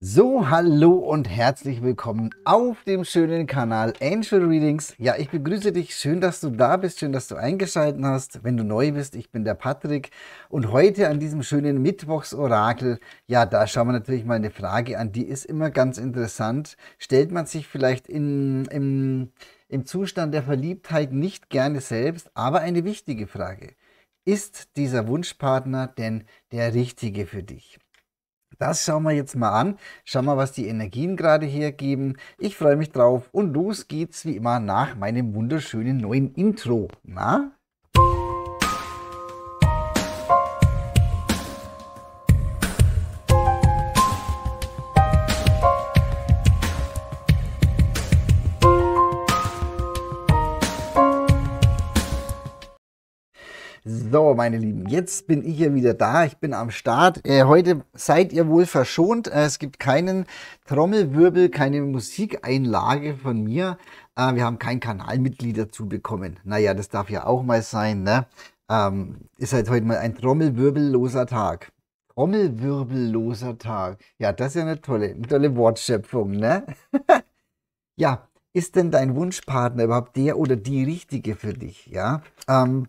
So, hallo und herzlich willkommen auf dem schönen Kanal Angel Readings. Ja, ich begrüße dich. Schön, dass du da bist. Schön, dass du eingeschaltet hast. Wenn du neu bist, ich bin der Patrick. Und heute an diesem schönen Mittwochsorakel, ja, da schauen wir natürlich mal eine Frage an. Die ist immer ganz interessant. Stellt man sich vielleicht in, im, im Zustand der Verliebtheit nicht gerne selbst, aber eine wichtige Frage. Ist dieser Wunschpartner denn der richtige für dich? Das schauen wir jetzt mal an. Schauen wir, was die Energien gerade hergeben. Ich freue mich drauf und los geht's wie immer nach meinem wunderschönen neuen Intro. Na? So, meine Lieben, jetzt bin ich ja wieder da. Ich bin am Start. Äh, heute seid ihr wohl verschont. Äh, es gibt keinen Trommelwirbel, keine Musikeinlage von mir. Äh, wir haben kein Kanalmitglied dazu bekommen. Naja, das darf ja auch mal sein. Ne? Ähm, ist halt heute mal ein trommelwirbelloser Tag. Trommelwirbelloser Tag. Ja, das ist ja eine tolle, eine tolle Wortschöpfung, ne? ja, ist denn dein Wunschpartner überhaupt der oder die richtige für dich? Ja. Ähm,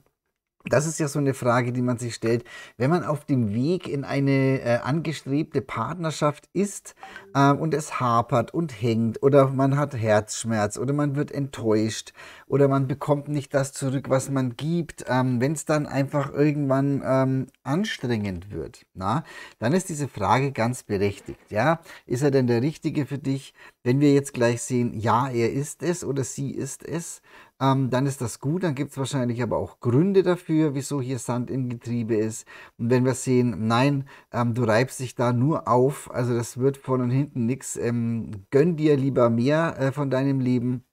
das ist ja so eine Frage, die man sich stellt. Wenn man auf dem Weg in eine äh, angestrebte Partnerschaft ist äh, und es hapert und hängt oder man hat Herzschmerz oder man wird enttäuscht oder man bekommt nicht das zurück, was man gibt, ähm, wenn es dann einfach irgendwann ähm, anstrengend wird, na, dann ist diese Frage ganz berechtigt. Ja, ist er denn der Richtige für dich? Wenn wir jetzt gleich sehen, ja, er ist es oder sie ist es, ähm, dann ist das gut. Dann gibt es wahrscheinlich aber auch Gründe dafür, wieso hier Sand im Getriebe ist. Und wenn wir sehen, nein, ähm, du reibst dich da nur auf, also das wird von und hinten nichts, ähm, gönn dir lieber mehr äh, von deinem Leben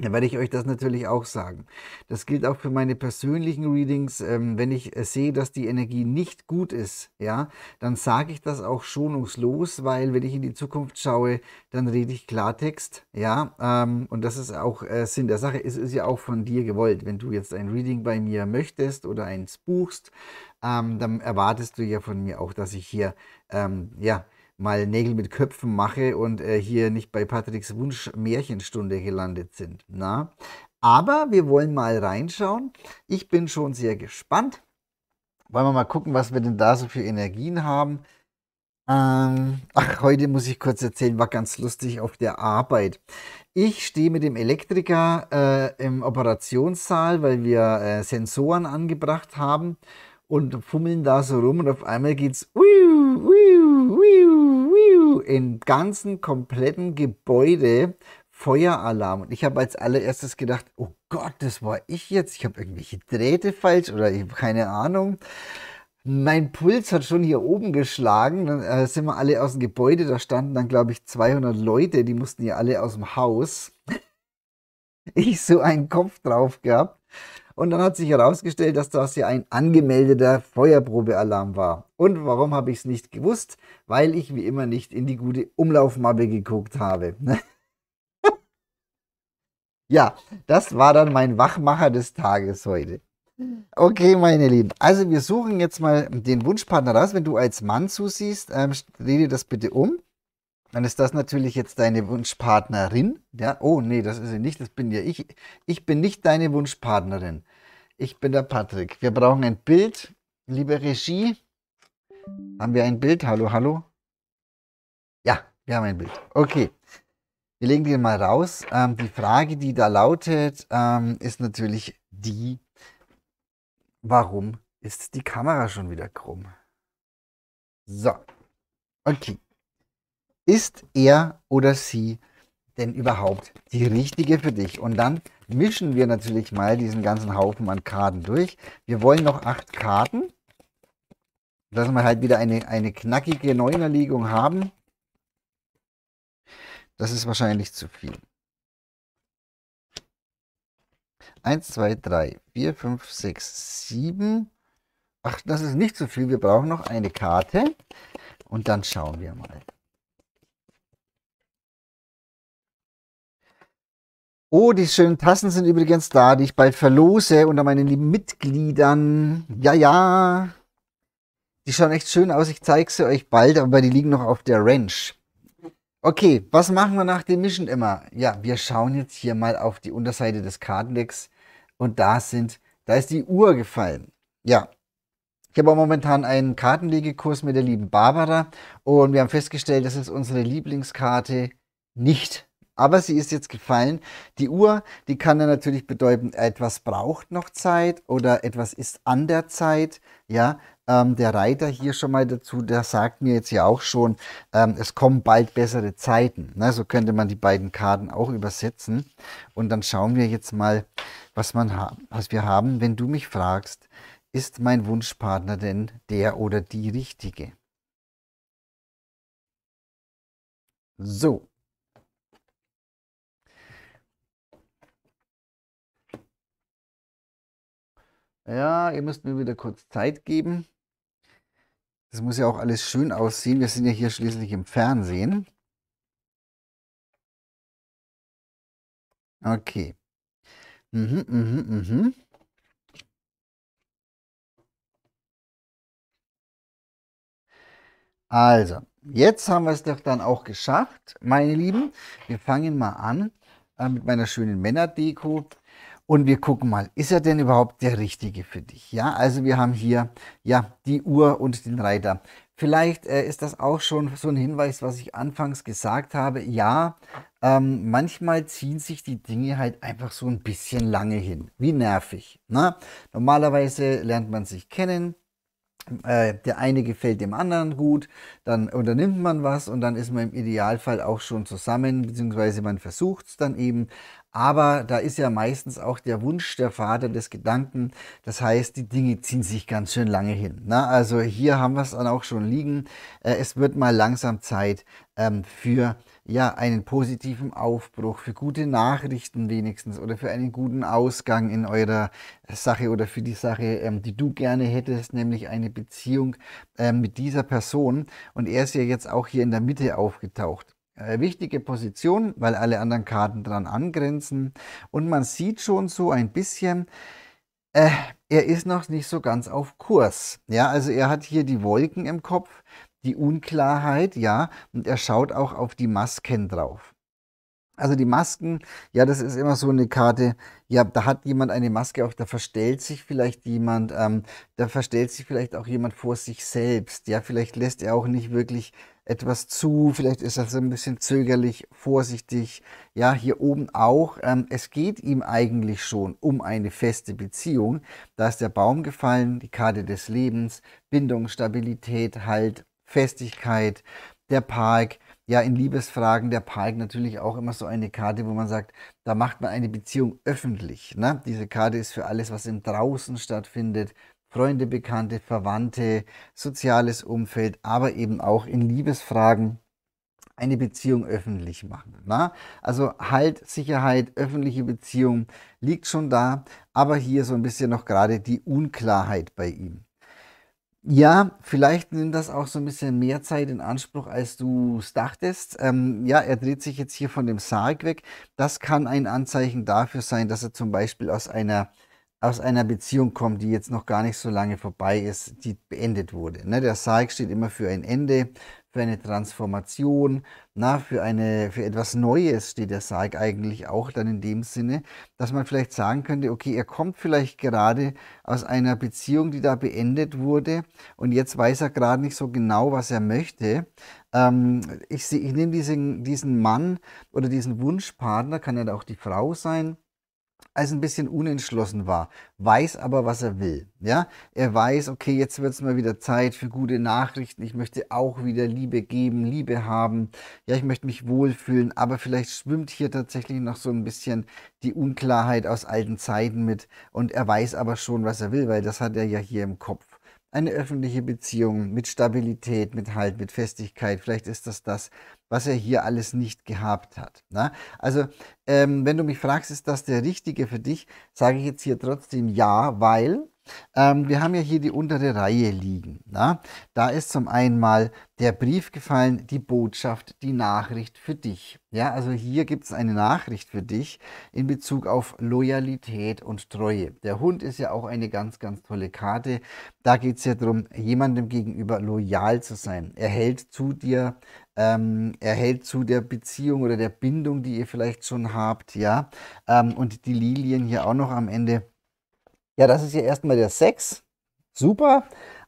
dann werde ich euch das natürlich auch sagen. Das gilt auch für meine persönlichen Readings. Ähm, wenn ich äh, sehe, dass die Energie nicht gut ist, ja, dann sage ich das auch schonungslos, weil wenn ich in die Zukunft schaue, dann rede ich Klartext, ja. Ähm, und das ist auch äh, Sinn der Sache. Es ist ja auch von dir gewollt. Wenn du jetzt ein Reading bei mir möchtest oder eins buchst, ähm, dann erwartest du ja von mir auch, dass ich hier, ja, mal Nägel mit Köpfen mache und äh, hier nicht bei Patricks Wunsch Märchenstunde gelandet sind. Na? Aber wir wollen mal reinschauen. Ich bin schon sehr gespannt. Wollen wir mal gucken, was wir denn da so für Energien haben. Ähm, ach, heute muss ich kurz erzählen, war ganz lustig auf der Arbeit. Ich stehe mit dem Elektriker äh, im Operationssaal, weil wir äh, Sensoren angebracht haben und fummeln da so rum und auf einmal geht's wiu, wiu, wiu, wiu, im ganzen kompletten Gebäude Feueralarm. Und ich habe als allererstes gedacht, oh Gott, das war ich jetzt. Ich habe irgendwelche Drähte falsch oder ich habe keine Ahnung. Mein Puls hat schon hier oben geschlagen. Dann äh, sind wir alle aus dem Gebäude. Da standen dann, glaube ich, 200 Leute. Die mussten ja alle aus dem Haus. ich so einen Kopf drauf gehabt. Und dann hat sich herausgestellt, dass das ja ein angemeldeter Feuerprobealarm war. Und warum habe ich es nicht gewusst? Weil ich wie immer nicht in die gute Umlaufmappe geguckt habe. ja, das war dann mein Wachmacher des Tages heute. Okay, meine Lieben. Also wir suchen jetzt mal den Wunschpartner raus. Wenn du als Mann zusiehst, ähm, dreh dir das bitte um. Dann ist das natürlich jetzt deine Wunschpartnerin. Ja, oh nee, das ist sie nicht, das bin ja ich. Ich bin nicht deine Wunschpartnerin. Ich bin der Patrick. Wir brauchen ein Bild. Liebe Regie, haben wir ein Bild? Hallo, hallo? Ja, wir haben ein Bild. Okay. Wir legen den mal raus. Ähm, die Frage, die da lautet, ähm, ist natürlich die, warum ist die Kamera schon wieder krumm? So. Okay. Ist er oder sie denn überhaupt die richtige für dich? Und dann mischen wir natürlich mal diesen ganzen Haufen an Karten durch. Wir wollen noch acht Karten. Lassen wir halt wieder eine, eine knackige Neunerlegung haben. Das ist wahrscheinlich zu viel. 1, 2, 3, 4, 5, 6, 7. Ach, das ist nicht zu so viel. Wir brauchen noch eine Karte. Und dann schauen wir mal. Oh, die schönen Tassen sind übrigens da, die ich bald verlose unter meinen lieben Mitgliedern. Ja, ja. Die schauen echt schön aus. Ich zeige sie euch bald, aber die liegen noch auf der Ranch. Okay, was machen wir nach dem Mission immer? Ja, wir schauen jetzt hier mal auf die Unterseite des Kartendecks und da sind, da ist die Uhr gefallen. Ja, ich habe momentan einen Kartenlegekurs mit der lieben Barbara und wir haben festgestellt, das ist unsere Lieblingskarte nicht aber sie ist jetzt gefallen. Die Uhr, die kann dann natürlich bedeuten, etwas braucht noch Zeit oder etwas ist an der Zeit. Ja, ähm, der Reiter hier schon mal dazu, der sagt mir jetzt ja auch schon, ähm, es kommen bald bessere Zeiten. Ne? So könnte man die beiden Karten auch übersetzen. Und dann schauen wir jetzt mal, was, man ha was wir haben. Wenn du mich fragst, ist mein Wunschpartner denn der oder die richtige? So, Ja, ihr müsst mir wieder kurz Zeit geben. Das muss ja auch alles schön aussehen. Wir sind ja hier schließlich im Fernsehen. Okay. Mhm, mhm, mhm. Also, jetzt haben wir es doch dann auch geschafft, meine Lieben. Wir fangen mal an äh, mit meiner schönen Männerdeko und wir gucken mal, ist er denn überhaupt der Richtige für dich? Ja, also wir haben hier ja die Uhr und den Reiter. Vielleicht äh, ist das auch schon so ein Hinweis, was ich anfangs gesagt habe. Ja, ähm, manchmal ziehen sich die Dinge halt einfach so ein bisschen lange hin. Wie nervig. Ne? Normalerweise lernt man sich kennen, äh, der eine gefällt dem anderen gut, dann unternimmt man was und dann ist man im Idealfall auch schon zusammen, beziehungsweise man versucht es dann eben. Aber da ist ja meistens auch der Wunsch der Vater des Gedanken. Das heißt, die Dinge ziehen sich ganz schön lange hin. Na, ne? also hier haben wir es dann auch schon liegen. Äh, es wird mal langsam Zeit ähm, für ja, einen positiven Aufbruch, für gute Nachrichten wenigstens oder für einen guten Ausgang in eurer Sache oder für die Sache, ähm, die du gerne hättest, nämlich eine Beziehung ähm, mit dieser Person. Und er ist ja jetzt auch hier in der Mitte aufgetaucht. Äh, wichtige Position, weil alle anderen Karten dran angrenzen. Und man sieht schon so ein bisschen, äh, er ist noch nicht so ganz auf Kurs. Ja, also er hat hier die Wolken im Kopf, die Unklarheit, ja, und er schaut auch auf die Masken drauf. Also die Masken, ja, das ist immer so eine Karte. Ja, da hat jemand eine Maske auf, da verstellt sich vielleicht jemand, ähm, da verstellt sich vielleicht auch jemand vor sich selbst. Ja, vielleicht lässt er auch nicht wirklich etwas zu, vielleicht ist er so ein bisschen zögerlich, vorsichtig. Ja, hier oben auch. Ähm, es geht ihm eigentlich schon um eine feste Beziehung. Da ist der Baum gefallen, die Karte des Lebens, Bindung, Stabilität, Halt, Festigkeit, der Park ja in Liebesfragen der Park natürlich auch immer so eine Karte, wo man sagt, da macht man eine Beziehung öffentlich. Ne? Diese Karte ist für alles, was im Draußen stattfindet. Freunde, Bekannte, Verwandte, soziales Umfeld, aber eben auch in Liebesfragen eine Beziehung öffentlich machen. Ne? Also Halt, Sicherheit, öffentliche Beziehung liegt schon da, aber hier so ein bisschen noch gerade die Unklarheit bei ihm. Ja, vielleicht nimmt das auch so ein bisschen mehr Zeit in Anspruch, als du es dachtest. Ähm, ja, er dreht sich jetzt hier von dem Sarg weg. Das kann ein Anzeichen dafür sein, dass er zum Beispiel aus einer, aus einer Beziehung kommt, die jetzt noch gar nicht so lange vorbei ist, die beendet wurde. Ne? Der Sarg steht immer für ein Ende für eine Transformation, na, für, eine, für etwas Neues steht der Sarg eigentlich auch dann in dem Sinne, dass man vielleicht sagen könnte, okay, er kommt vielleicht gerade aus einer Beziehung, die da beendet wurde und jetzt weiß er gerade nicht so genau, was er möchte. Ähm, ich, ich nehme diesen, diesen Mann oder diesen Wunschpartner, kann ja auch die Frau sein, als ein bisschen unentschlossen war, weiß aber, was er will. Ja, er weiß, okay, jetzt wird es mal wieder Zeit für gute Nachrichten. Ich möchte auch wieder Liebe geben, Liebe haben. Ja, ich möchte mich wohlfühlen, aber vielleicht schwimmt hier tatsächlich noch so ein bisschen die Unklarheit aus alten Zeiten mit und er weiß aber schon, was er will, weil das hat er ja hier im Kopf eine öffentliche Beziehung mit Stabilität, mit Halt, mit Festigkeit. Vielleicht ist das das, was er hier alles nicht gehabt hat. Na? Also, ähm, wenn du mich fragst, ist das der Richtige für dich, sage ich jetzt hier trotzdem ja, weil ähm, wir haben ja hier die untere Reihe liegen. Na? Da ist zum einen mal der Brief gefallen, die Botschaft, die Nachricht für dich. Ja, also hier gibt es eine Nachricht für dich in Bezug auf Loyalität und Treue. Der Hund ist ja auch eine ganz, ganz tolle Karte. Da geht es ja darum, jemandem gegenüber loyal zu sein. Er hält zu dir, ähm, er hält zu der Beziehung oder der Bindung, die ihr vielleicht schon habt, ja. Ähm, und die Lilien hier auch noch am Ende ja, das ist ja erstmal der Sex. Super.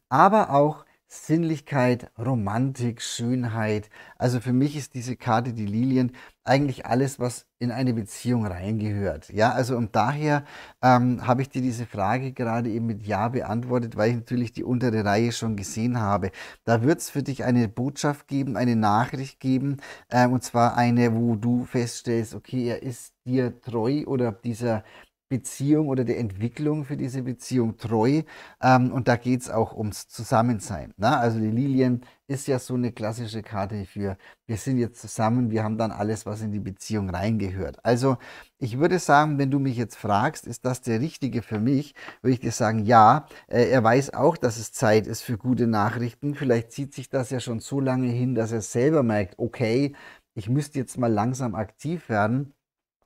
Aber auch Sinnlichkeit, Romantik, Schönheit. Also für mich ist diese Karte, die Lilien, eigentlich alles, was in eine Beziehung reingehört. Ja, also und daher ähm, habe ich dir diese Frage gerade eben mit Ja beantwortet, weil ich natürlich die untere Reihe schon gesehen habe. Da wird es für dich eine Botschaft geben, eine Nachricht geben, äh, und zwar eine, wo du feststellst, okay, er ist dir treu oder dieser Beziehung oder der Entwicklung für diese Beziehung treu. Ähm, und da geht es auch ums Zusammensein. Ne? Also die Lilien ist ja so eine klassische Karte für, wir sind jetzt zusammen, wir haben dann alles, was in die Beziehung reingehört. Also ich würde sagen, wenn du mich jetzt fragst, ist das der Richtige für mich, würde ich dir sagen, ja, äh, er weiß auch, dass es Zeit ist für gute Nachrichten. Vielleicht zieht sich das ja schon so lange hin, dass er selber merkt, okay, ich müsste jetzt mal langsam aktiv werden.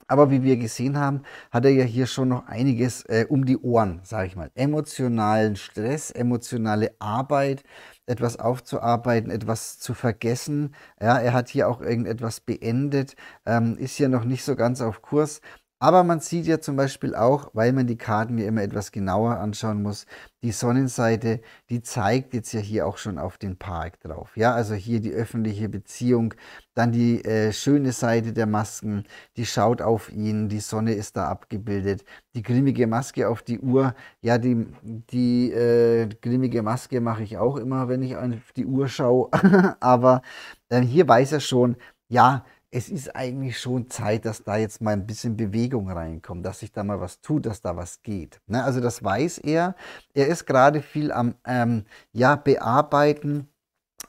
Aber wie wir gesehen haben, hat er ja hier schon noch einiges äh, um die Ohren, sage ich mal. Emotionalen Stress, emotionale Arbeit, etwas aufzuarbeiten, etwas zu vergessen. Ja, er hat hier auch irgendetwas beendet, ähm, ist hier noch nicht so ganz auf Kurs. Aber man sieht ja zum Beispiel auch, weil man die Karten ja immer etwas genauer anschauen muss, die Sonnenseite, die zeigt jetzt ja hier auch schon auf den Park drauf. Ja, also hier die öffentliche Beziehung, dann die äh, schöne Seite der Masken, die schaut auf ihn, die Sonne ist da abgebildet, die grimmige Maske auf die Uhr. Ja, die, die äh, grimmige Maske mache ich auch immer, wenn ich auf die Uhr schaue. Aber äh, hier weiß er schon, ja, es ist eigentlich schon Zeit, dass da jetzt mal ein bisschen Bewegung reinkommt, dass sich da mal was tut, dass da was geht. Ne? Also das weiß er. Er ist gerade viel am ähm, ja, Bearbeiten,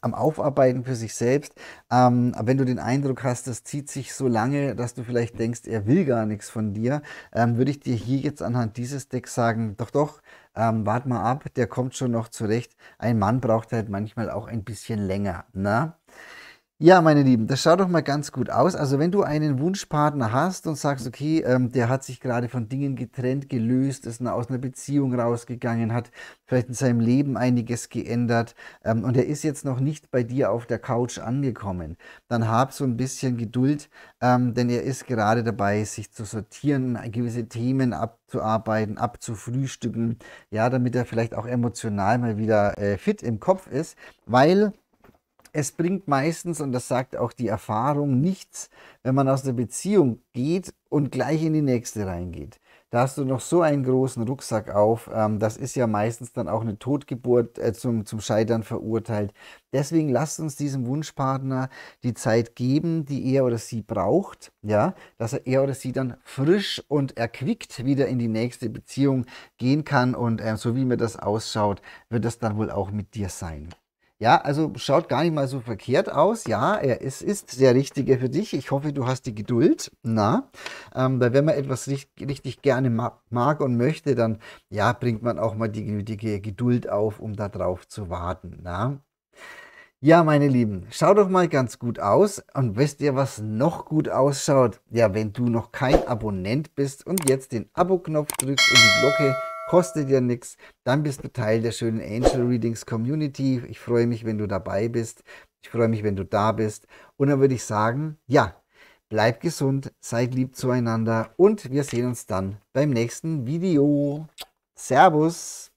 am Aufarbeiten für sich selbst. Ähm, wenn du den Eindruck hast, das zieht sich so lange, dass du vielleicht denkst, er will gar nichts von dir, ähm, würde ich dir hier jetzt anhand dieses Decks sagen, doch, doch, ähm, wart mal ab, der kommt schon noch zurecht. Ein Mann braucht halt manchmal auch ein bisschen länger. Na? Ne? Ja, meine Lieben, das schaut doch mal ganz gut aus. Also wenn du einen Wunschpartner hast und sagst, okay, ähm, der hat sich gerade von Dingen getrennt, gelöst, ist aus einer Beziehung rausgegangen, hat vielleicht in seinem Leben einiges geändert ähm, und er ist jetzt noch nicht bei dir auf der Couch angekommen, dann hab so ein bisschen Geduld, ähm, denn er ist gerade dabei, sich zu sortieren, gewisse Themen abzuarbeiten, abzufrühstücken, ja, damit er vielleicht auch emotional mal wieder äh, fit im Kopf ist, weil es bringt meistens, und das sagt auch die Erfahrung, nichts, wenn man aus der Beziehung geht und gleich in die nächste reingeht. Da hast du noch so einen großen Rucksack auf. Ähm, das ist ja meistens dann auch eine Totgeburt äh, zum, zum Scheitern verurteilt. Deswegen lasst uns diesem Wunschpartner die Zeit geben, die er oder sie braucht, ja, dass er, er oder sie dann frisch und erquickt wieder in die nächste Beziehung gehen kann. Und ähm, so wie mir das ausschaut, wird das dann wohl auch mit dir sein. Ja, also schaut gar nicht mal so verkehrt aus. Ja, er ist, ist der Richtige für dich. Ich hoffe, du hast die Geduld. Na, ähm, weil wenn man etwas richtig, richtig gerne mag und möchte, dann ja, bringt man auch mal die nötige Geduld auf, um da drauf zu warten. Na? Ja, meine Lieben, schau doch mal ganz gut aus. Und wisst ihr, was noch gut ausschaut? Ja, wenn du noch kein Abonnent bist und jetzt den Abo-Knopf drückst und die Glocke kostet dir nichts. Dann bist du Teil der schönen Angel Readings Community. Ich freue mich, wenn du dabei bist. Ich freue mich, wenn du da bist. Und dann würde ich sagen, ja, bleib gesund, seid lieb zueinander und wir sehen uns dann beim nächsten Video. Servus!